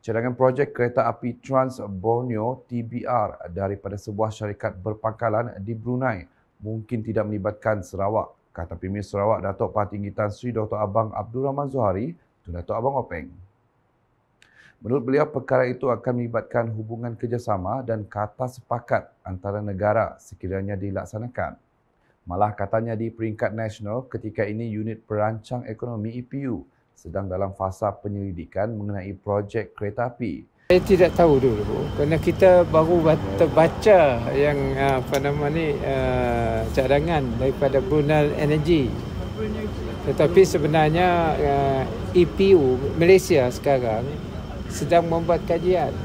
Cadangan projek kereta api Trans Borneo TBR daripada sebuah syarikat berpangkalan di Brunei mungkin tidak melibatkan Sarawak. Kata Premier Sarawak, Datuk Patinggi Tan Sri Dr. Abang Abdul Rahman Zuhari, dan Datuk Abang Openg. Menurut beliau, perkara itu akan melibatkan hubungan kerjasama dan kata sepakat antara negara sekiranya dilaksanakan. Malah katanya di peringkat nasional, ketika ini unit perancang ekonomi EPU sedang dalam fasa penyelidikan mengenai projek kereta api. Saya tidak tahu dulu kerana kita baru terbaca yang ah, apa nama ni ah, cadangan daripada Brunel Energy. Tetapi sebenarnya ah, EPU Malaysia sekarang sedang membuat kajian.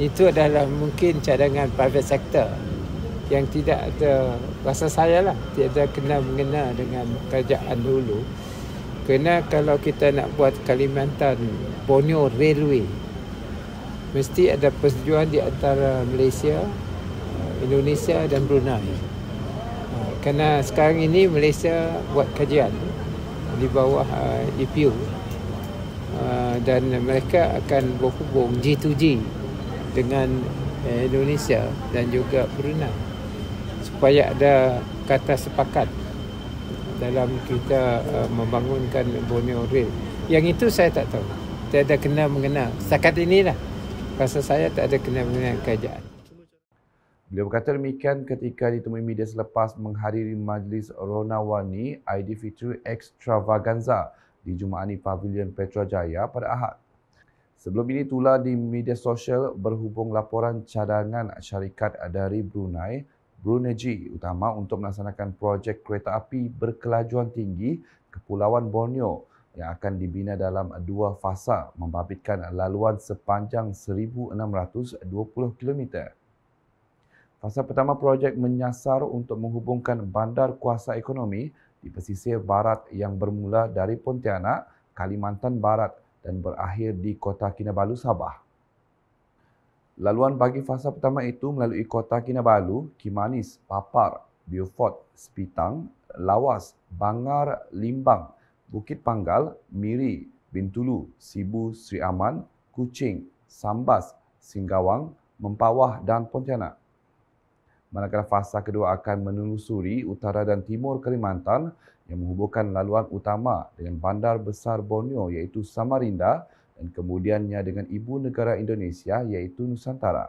Itu adalah mungkin cadangan private sector yang tidak ada rasa saya lah tiada kena mengena dengan kerajaan dulu. Kena kalau kita nak buat Kalimantan Borneo Railway Mesti ada persetujuan di antara Malaysia, uh, Indonesia dan Brunei uh, Kena sekarang ini Malaysia buat kajian di bawah uh, EPU Dan mereka akan berhubung G2G dengan Indonesia dan juga Brunei Supaya ada kata sepakat dalam kita uh, membangunkan Borneo Rail. Yang itu saya tak tahu. Tak ada kena mengenal. Setakat inilah. Rasa saya tak ada kena mengenal kerajaan. Beliau berkata demikian ketika ditemui media selepas menghadiri majlis Rona Wani ID Fitri Extravaganza di Jumaani Pavilion Petrajaya pada Ahad. Sebelum ini tular di media sosial berhubung laporan cadangan syarikat dari Brunei Brunei utama untuk melaksanakan projek kereta api berkelajuan tinggi Kepulauan Borneo yang akan dibina dalam dua fasa membabitkan laluan sepanjang 1,620 km. Fasa pertama projek menyasar untuk menghubungkan bandar kuasa ekonomi di pesisir barat yang bermula dari Pontianak, Kalimantan Barat dan berakhir di Kota Kinabalu, Sabah. Laluan bagi fasa pertama itu melalui kota Kinabalu, Kimanis, Papar, Beaufort, Spitang, Lawas, Bangar, Limbang, Bukit Panggal, Miri, Bintulu, Sibu, Sri Aman, Kuching, Sambas, Singgawang, Mempawah dan Pontianak. Manakala fasa kedua akan menelusuri utara dan timur Kalimantan yang menghubungkan laluan utama dengan bandar besar Borneo iaitu Samarinda dan kemudiannya dengan ibu negara Indonesia iaitu Nusantara.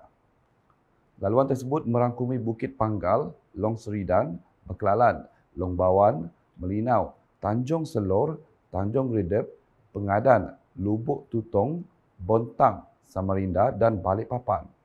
Laluan tersebut merangkumi Bukit Panggal, Long Seridan, Bekelalan, Long Bawan, Melinau, Tanjung Selor, Tanjung Redep, Pengadan, Lubuk Tutong, Bontang, Samarinda dan Balikpapan.